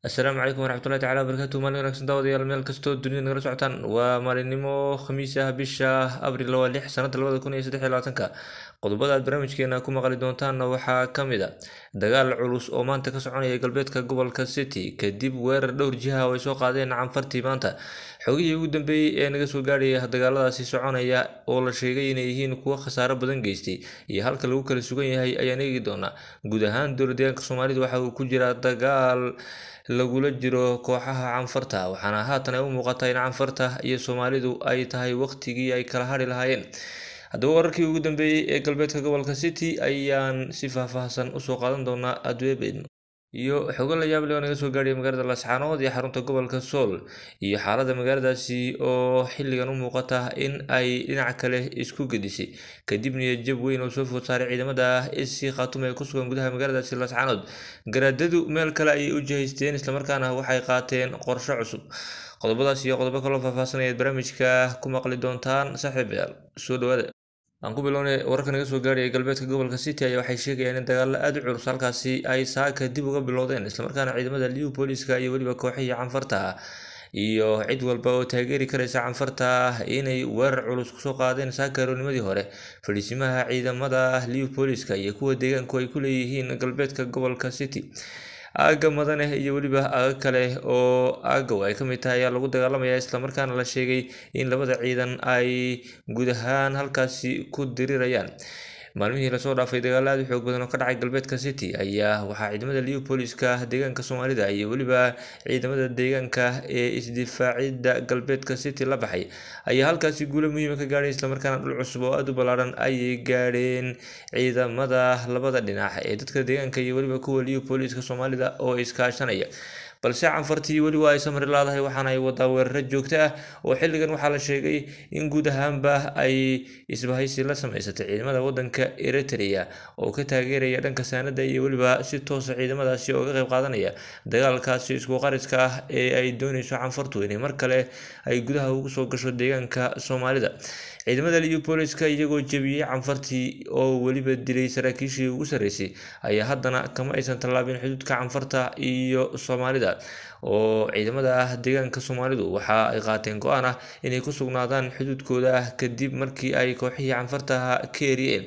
asalaamu calaykum waraxmatullahi tacala wabarakaatu maalin wanaagsan daawadayaal meel kastoo dunida nagala socotaan waa maalinimo khamiis ah bisha abril waa lix sanada labada kun iyo saddex iyo labaatanka qodobada aad barnaamijkeena ku maqli doontaanna waxaa ka mid a dagaal culus oo maanta ka soconaya galbeedka gobolka city kadib weerar dhowr jiha oo soo qaadeen canfartii maanta xogihii ugu dambeeyey ee naga soo gaadhaya dagaaladaasi soconaya oo la sheegay inay yihiin kuwo khasaaro badan geystay iyo halka lagu kala sugan yahay ayaan eegi doonaa guud ahaan dowladdeegaanka soomaalida waxa uu ku jiraa dagaal lagula jiro kooxaha canfarta waxaana haatan ay u muuqata in canfarta iyo soomaalidu ay tahay waqtigii ay kala hadhi lahaayeen haddaba wararkii ugu dambeeyey ee galbeedka gobolka city ayaan si faahfaahsan usoo qaadan doonaa adweebeenu iyo xogo la yaab leh oo naga soo gaadhaya magaalada lascaanood iyo xarunta gobolka sool iyo xaaladda magaaladaasi oo xilligan u muuqata in ay dhinac kale isku gedisay kadibna jab weyn oo soo food saaray ciidamada isi khaatume ee ku sugan gudaha magaaladaasi lascaanood garaadadu meel kale ayay u jihaysteen islamarkaana waxay qaateen qorsho cusub qodobadaas iyo qodobo kaloo faahfaahsanaya barnaamijka ku maqli doontaan saaxiib soo dhawaada aan ku bilownay wararka naga soo gaadhaya galbeedka gobolka city ayaa waxay sheegayaan in dagaallo aada u culus halkaasi ay saaka dib uga bilowdeen islamarkaana ciidamada liw booliska iyo weliba kooxihii canfarta iyo cid walba oo taageeri karaysa canfarta inay weerar culus kusoo qaadeen saaka roonimadii hore fadhiisimaha ciidamada liu booliska iyo kuwa deegaanku ay ku leeyihiin galbeedka gobolka city aagga madane iyo weliba aaga kale oo aaggow ay ka mid tahay ayaa lagu dagaalamayaa islamarkaana la sheegay in labada ciidan ay guud ahaan halkaasi ku dirirayaan maalmihii lasoo dhaafay dagaal aad u xoog badan oo ka dhacay galbeedka city ayaa waxaa ciidamada leopoliska deegaanka soomaalida iyo weliba ciidamada deegaanka ee isdifaacidda galbeedka city la baxay ayaa halkaasi guule muhiima ah ka gaadhay islamarkaana dhul cusub oo aad u ballaaran ayay gaadheen ciidamada labada dhinac ee dadka deegaanka iyo weliba kuwa leopoliska soomaalida oo iskaashanaya balse canfartii weli waa ay samri laadahay waxaana ay wadaa weeraro joogto ah oo xilligan waxaa la sheegay in guud ahaanba ay isbahaysi la samaysatay ciidamada wadanka eritrea oo ka taageeraya dhanka saanada iyo weliba si toosa ciidamadaasi ooga qayb qaadanaya dagaalkaasi isku qariska ah ee ay dooneyso canfartu inay mar kale ay gudaha ugu soo gasho deegaanka soomaalida ciidamada liupoliska iyagoo jebiyey canfartii oo weliba dilay saraakiishii ugu sarreysay ayaa haddana kama aysan tallaabin xuduudka canfarta iyo soomaalida oo ciidamada ah deegaanka soomaalidu waxa ay qaateen go-aan ah inay ku sugnaadaan xuduudkooda ah kadib markii ay kooxihii canfartaha ka eriyeen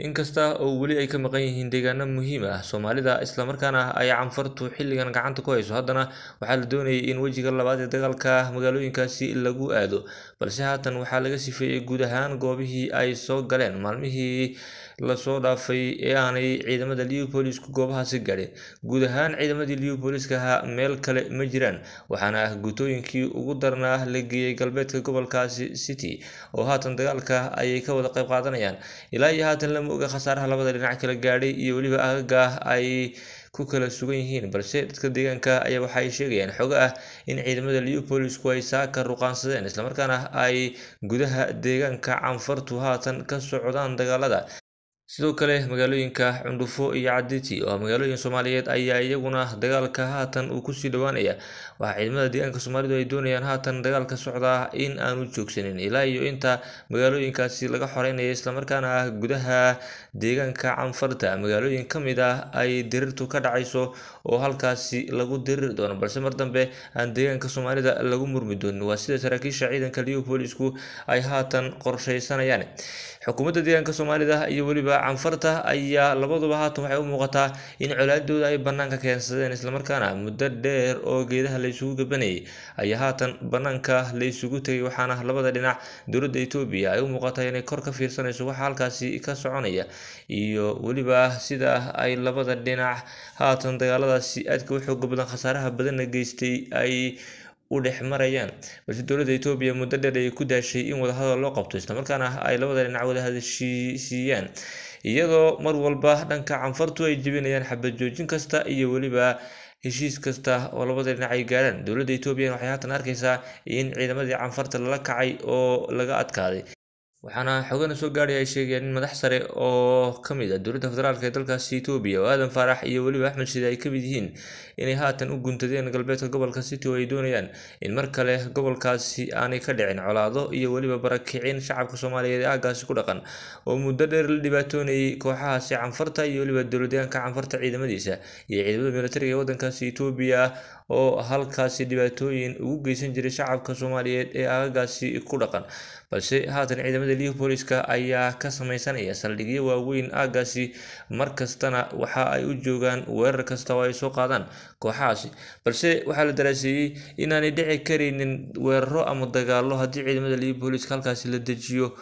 inkasta oo weli ay ka maqan yihiin deegaano muhiim ah soomaalida islamarkaana ay canfartu xilligan gacanta ku hayso haddana waxaa la doonayay in wejiga labaad ee dagaalka magaalooyinkaasi lagu aado balse haatan waxaa laga sifeeyey guud ahaan goobihii ay soo galeen maalmihii lasoo dhaafay ee aanay ciidamada liverpoolis goobahaasi gaadhin guud ahaan ciidamadii ahaa meel kale ma jiraan waxaana ah gutooyinkii ugu darnaa la geeyey galbeedka gobolkaasi city oo haatan dagaalka ayay ka wada qayb qaadanayaan ilaa iyo haatan lama oga khasaaraha labada dhinac kala gaadhay iyo weliba agaga ay ku kala sugan yihiin balse dadka deegaanka ayaa waxa ay sheegayaan xoga ah in ciidamada liverpoolisku ay saaka ruqaansadeen islamarkaana ay gudaha deegaanka canfartu haatan ka socdaan dagaalada sidoo kale magaalooyinka cundhufo iyo caditi oo magaalooyin soomaaliyeed ayaa iyaguna dagaalka haatan uu kusii dhawaanaya waxaa ciidamada deegaanka soomaalidu ay doonayaan haatan dagaalka socda in aanu joogsanin ilaa iyo inta magaalooyinkaasi laga xoreynaya islamarkaana ah gudaha deegaanka canfarta magaalooyin ka mid ah ay dirirtu ka dhacayso oo halkaasi lagu diriri doono balse mar dambe aan deegaanka soomaalida lagu murmi doonin waa sida saraakiisha ciidanka liverpool isku ay haatan qorsheysanayaan xukuumadda deegaanka soomaalida iyo weliba canfarta ayaa labaduba haatan waxay u muuqataa in colaadooda ay bannaanka keensadeen islamarkaana muddo dheer oo geedaha laysugu gabanayay ayaa haatan bannaanka laysugu tegay waxaana labada dhinac dowladda etoobiya ay u muuqataa inay kor ka fiirsanayso waxa halkaasi ka soconaya iyo weliba sida ay labada dhinac haatan dagaaladaasi aadka u badan khasaaraha badanna geystay ay u dhex marayaan balse dowladda etoobiya muddo dheer ay ku daashay in wadahadal loo qabto islamarkaana ay labada dhinac wada iyadoo mar walba dhanka canfartu ay jebinayaan xabad joojin kasta iyo weliba heshiis kasta oo labada dhinac ay gaaraan dowladda ethoobiyan waxay haatan arkaysaa in ciidamadii canfarta lala kacay oo laga adkaaday waxaana xogana soo gaadhay ay sheegayaan in madax sare oo ka mid ah dowladda federaalk ee dalkaasi etoobiya oo aadan faarax iyo weliba axmed shide ay ka mid yihiin inay haatan u guntadeen galbeedka gobolka city oo ay doonayaan in mar kale gobolkaasi aanay ka dhicin colaado iyo weliba barakicin shacabka soomaaliyeed ee aaggaasi ku dhaqan oo muddo dheer la dhibaatoonayay kooxahaasi canfarta iyo weliba dowladyahanka canfarta ciidamadiisa iyo ciidamada militariga ee waddankaasi etoobiya oo halkaasi dhibaatooyin ugu geysan jiray shacabka soomaaliyeed ee aaggaasi ku dhaqan balse haatan ciidamada kooxda liverpooliska ayaa ka samaysanaya saldhigyo waaweyn aaggaasi markastana waxa ay u joogaan weerar kasta oo ay soo qaadaan kooxahaasi balse waxaa la daraaseeyey inaanay dhici karaynin weeraro ama dagaallo haddii ciidamada liverpooliska halkaasi la dejiyo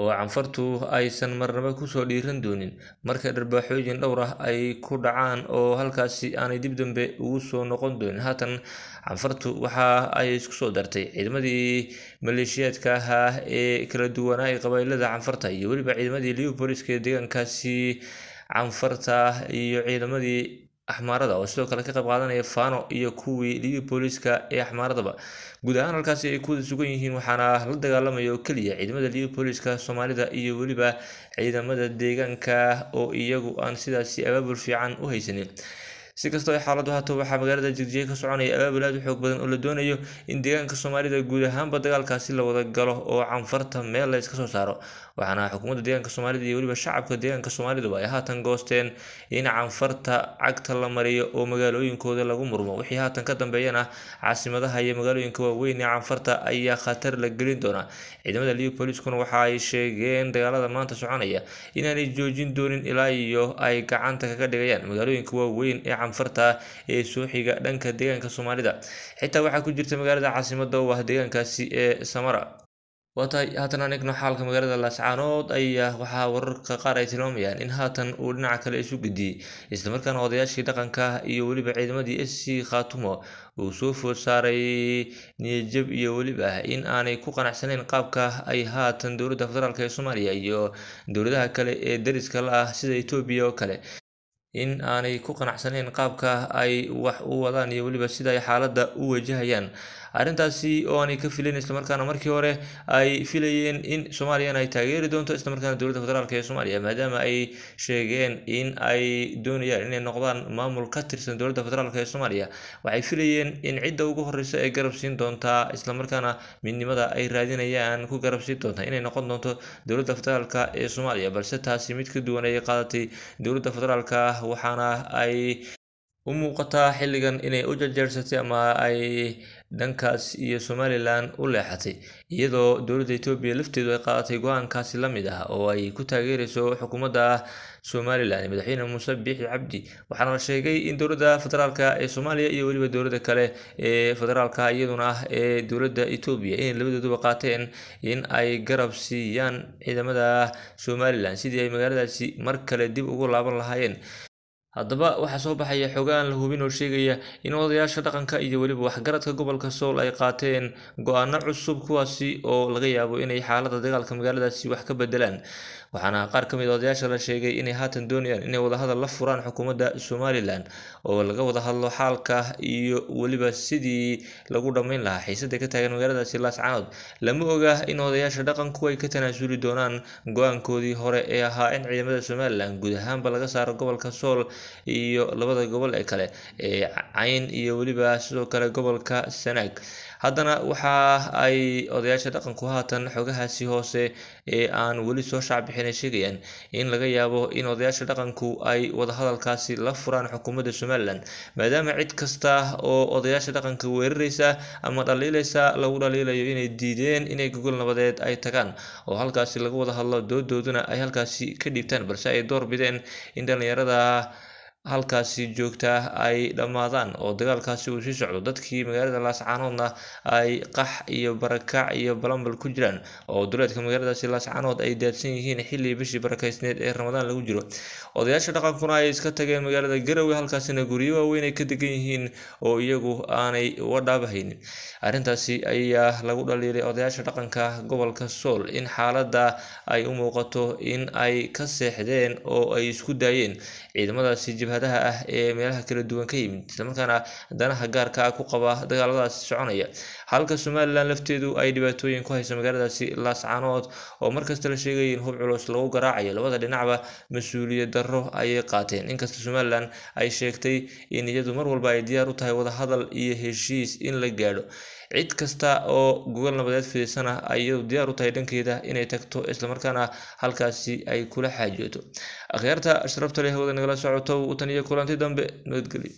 oo canfartu aysan marnaba kusoo dhiiran doonin marka dharbaaxooyin dhowr ah ay ku dhacaan oo halkaasi aanay dib dambe ugu soo noqon doonin haatan canfartu waxa ay isku soo dartay ciidamadii maleeshiyaadka ahaa ee kala duwanaa ee qabaylada canfarta iyo weliba ciidamadii liverpool ee deegaankaasi canfarta iyo ciidamadii axmaarada oo sidoo kale ka qayb qaadanaya fano iyo kuwii liverpooliska ee axmaaradaba guud ahaan halkaasi ay kuwada sugan yihiin waxaana la dagaalamaya oo keliya ciidamada liverpooliska soomaalida iyo weliba ciidamada deegaanka oo iyagu aan sidaasi abaabul fiican u haysanin si kastoo ay xaaladu haataba waxaa magaalada jigjiga ka soconaya abaabul aad u xoog badan oo la doonayo in deegaanka soomaalida guud ahaanba dagaalkaasi la wada galo oo canfarta meel la iska soo saaro waxaana xukuumadda deegaanka soomaalida iyo weliba shacabka deegaanka soomaaliduba ay haatan goosteen in canfarta cagta la mariyo oo magaalooyinkooda lagu murmo wixii haatan ka dambeeyana caasimadaha iyo magaalooyinka waaweyn ee canfarta ayaa khatar la gelin doonaa ciidamada liyo waxa ay sheegeen dagaalada maanta soconaya inaanay joojin doonin ilaa iyo ay gacanta kaga dhigayaan magaalooyinka waaweyn ee canfarta ee soo dhanka deegaanka soomaalida xitaa waxaa ku jirta magaalada caasimada oo ah deegaankaasi ee samara waatahay haatan aan xaalka magaalada laascaanood ayaa waxaa wararka qaar ay tilmaamayaan in haatan uu dhinaca kale isu gediyey islamarkaana odayaashii dhaqanka iyo weliba ciidamadii s c khaatumo uu soo food saaray niyajab iyo weliba in aanay ku qanacsanayn qaabka ay haatan dowladda federaalk ee soomaaliya iyo dowladaha kale ee dariska la ah sida etoobiya oo kale in aanay ku qanacsanayn qaabka ay wax u wadaan iyo weliba sida ay xaaladda u wajahayaan arrintaasi oo aanay ka filin islamarkaana markii hore ay filayeen in soomaaliyana ay taageeri doonto islamarkaana dowladda federaalk ee soomaaliya maadaama ay sheegeen in ay doonayaan inay noqdaan maamul ka tirsan dowladda federaalk ee soomaaliya waxay filayeen in cidda ugu horreysa ay garab siin doontaa islamarkaana midnimada ay raadinayaan ku garab siin doontaa inay noqon doonto dowladda federaalk ee soomaaliya balse taasi mid ka duwan ayay qaadatay dowladda federaalka waxaana ay u muuqataa xilligan inay u jarjeersatay ama ay dhankaas iyo somalilan u leexatay iyadoo dowladda etoobiya lafteedu ay qaadatay go-aankaasi la mid ah oo ay ku taageerayso xukuumadda somalilan madaxweyne muuse biixi cabdi waxaana la sheegay in dowladda federaalka ee soomaaliya iyo weliba dowladda kale ee federaalka iyaduna ah ee dowladda etoobiya inay labadooduba qaateen in ay garab siiyaan ciidamada somalilan sidii ay magaaladaasi mar kale dib ugu laaban lahaayeen haddaba waxaa soo baxaya xogaan la hubin oo sheegaya in odayaasha dhaqanka iyo weliba waxgaradka gobolka sool ay qaateen go-aano cusub kuwaasi oo laga yaabo inay xaalada dagaalka magaaladaasi wax ka bedelaan waxaana qaar ka mid ah odayaasha la sheegay inay haatan doonayaan inay wadahadal la furaan xukuumadda somalilan oo laga wada hadlo xaalka iyo weliba sidii lagu dhammayn lahaa xiisada ka taagan magaaladaasi laascanood lama oga in odayaasha dhaqanku ay ka tanaasuli doonaan go-aankoodii hore ee ahaa in ciidamada somalilan guud ahaanba laga saaro gobolka sool iyo labada gobol ee kale ee cayn iyo weliba sidoo kale gobolka sanaag haddana waxa ay odayaasha dhaqanku haatan xogahaasi hoose ee aan weli soo shaacbixinay sheegayaan in laga yaabo in odayaasha dhaqanku ay wadahadalkaasi la furaan xukuumadda somalilan maadaama cid kasta oo odayaasha dhaqanka weerareysa ama dhaliilaysa lagu dhaliilayo inay diideen inay gogol nabadeed ay tagaan oo halkaasi lagu wada hadlo doodooduna ay halkaasi ka dhiibtaan balse ay door bideen in dhallinyarada halkaasi joogta ah ay dhammaadaan oo dagaalkaasi uu sii socdo dadkii magaalada laascaanoodna ay qax iyo barakac iyo balambal ku jiraan oo duleedka magaaladaasi laascaanood ay daadsan yihiin xilii bishii barakaysneed ee ramadaan lagu jiro odayaasha dhaqankuna ay iska tageen magaalada garowe halkaasina guryo waaweyn ay ka degan yihiin oo iyagu aanay uga dhaabahaynin arrintaasi ayaa lagu dhaliilay odayaasha dhaqanka gobolka sool in xaaladda ay u muuqato in ay ka seexdeen oo ay isku daayeen ciidamadaasi jabhadaha ah ee meelaha kala duwan ka yimid islamarkaana danaha gaarka ah ku qaba dagaaladaas soconaya halka somalilan lafteedu ay dhibaatooyin ku hayso magaaladaasi laascanood oo markasta la sheegaya in hub culus lagu garaacayo labada dhinacba mas-uuliyad darro ayay qaateen inkasta somalilan ay sheegtay in iyadu mar walba ay diyaar u tahay wadahadal iyo heshiis in la gaadho cid kasta oo gogol nabadeed fidsan ah ayuu diyaar u tahay dhankeeda inay tagto islamarkaana halkaasi ay kula xaajooto akhyaarta sharafta leh hawada nagala socoto watan iyo kulanti dambe nabadgelyo